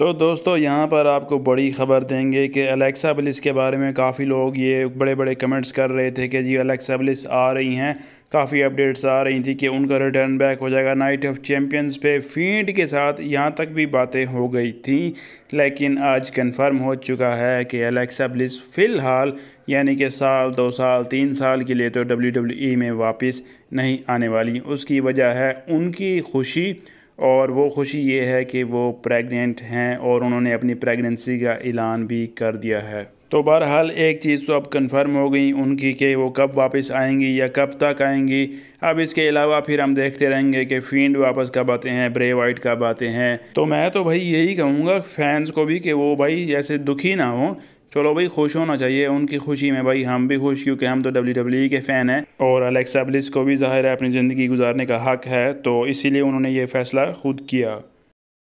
तो दोस्तों यहाँ पर आपको बड़ी ख़बर देंगे कि अलेक्सा ब्लिस के बारे में काफ़ी लोग ये बड़े बड़े कमेंट्स कर रहे थे कि जी अलेक्सा ब्लिस आ रही हैं काफ़ी अपडेट्स आ रही थी कि उनका रिटर्न बैक हो जाएगा नाइट ऑफ चैम्पियंस पे फीड के साथ यहाँ तक भी बातें हो गई थी लेकिन आज कंफर्म हो चुका है कि अलेक्सा ब्लिस फ़िलहाल यानी कि साल दो साल तीन साल के लिए तो डब्ल्यू e में वापस नहीं आने वाली उसकी वजह है उनकी खुशी और वो खुशी ये है कि वो प्रेग्नेंट हैं और उन्होंने अपनी प्रेगनेंसी का ऐलान भी कर दिया है तो बहरहाल एक चीज़ तो अब कंफर्म हो गई उनकी कि वो कब वापस आएंगी या कब तक आएंगी अब इसके अलावा फिर हम देखते रहेंगे कि फीड वापस कब आते हैं ब्रे वाइट कब आते हैं तो मैं तो भाई यही कहूँगा फैंस को भी कि वो भाई जैसे दुखी ना हो चलो भाई खुश होना चाहिए उनकी खुशी में भाई हम भी खुश क्योंकि हम तो डब्ल्यू डब्ल्यू e के फ़ैन हैं और अलेक्सा ब्लिस को भी ज़ाहिर है अपनी ज़िंदगी गुजारने का हक है तो इसीलिए उन्होंने ये फ़ैसला खुद किया